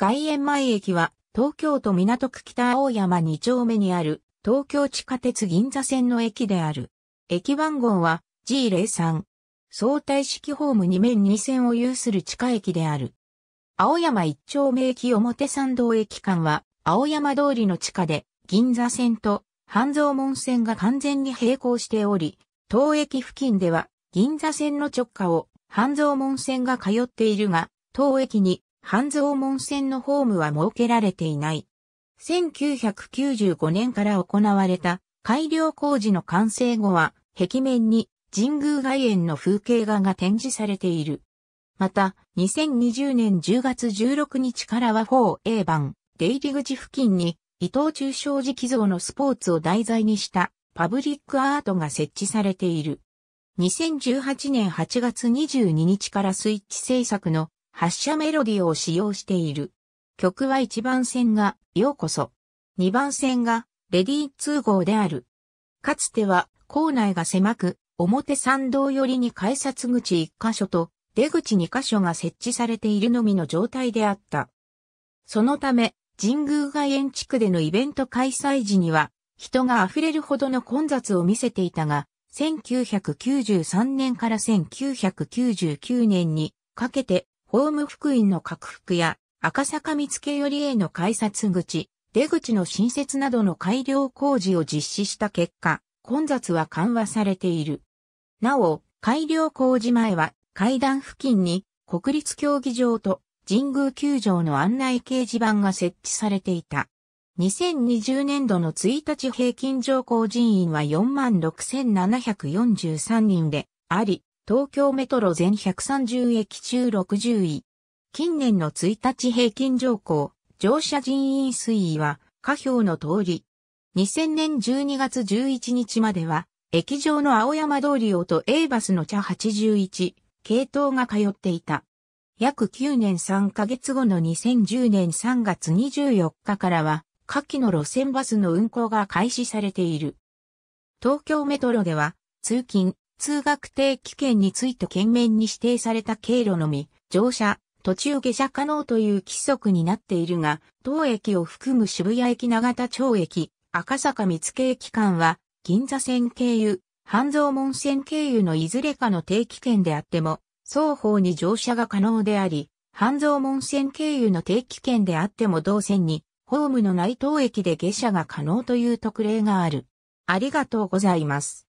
外苑前駅は東京都港区北青山2丁目にある東京地下鉄銀座線の駅である。駅番号は G03。相対式ホーム2面2線を有する地下駅である。青山1丁目駅表参道駅間は青山通りの地下で銀座線と半蔵門線が完全に並行しており、当駅付近では銀座線の直下を半蔵門線が通っているが、当駅に半蔵門線のホームは設けられていない。1995年から行われた改良工事の完成後は、壁面に神宮外苑の風景画が展示されている。また、2020年10月16日からは 4A 版、出入り口付近に伊藤忠商事寄贈のスポーツを題材にしたパブリックアートが設置されている。2018年8月22日からスイッチ制作の発射メロディを使用している。曲は1番線が、ようこそ。2番線が、レディー2号である。かつては、校内が狭く、表参道寄りに改札口1箇所と、出口2箇所が設置されているのみの状態であった。そのため、神宮外苑地区でのイベント開催時には、人が溢れるほどの混雑を見せていたが、1993年から1999年にかけてホーム福音の拡幅や赤坂見附寄りへの改札口、出口の新設などの改良工事を実施した結果、混雑は緩和されている。なお、改良工事前は階段付近に国立競技場と神宮球場の案内掲示板が設置されていた。2020年度の1日平均乗降人員は46,743人であり、東京メトロ全130駅中60位。近年の1日平均乗降、乗車人員推移は、下表の通り。2000年12月11日までは、駅上の青山通りをと A バスの茶81、系統が通っていた。約9年3ヶ月後の2010年3月24日からは、下記の路線バスの運行が開始されている。東京メトロでは、通勤、通学定期券について懸面に指定された経路のみ、乗車、途中下車可能という規則になっているが、当駅を含む渋谷駅長田町駅、赤坂見附駅間は、銀座線経由、半蔵門線経由のいずれかの定期券であっても、双方に乗車が可能であり、半蔵門線経由の定期券であっても同線に、ホームの内当駅で下車が可能という特例がある。ありがとうございます。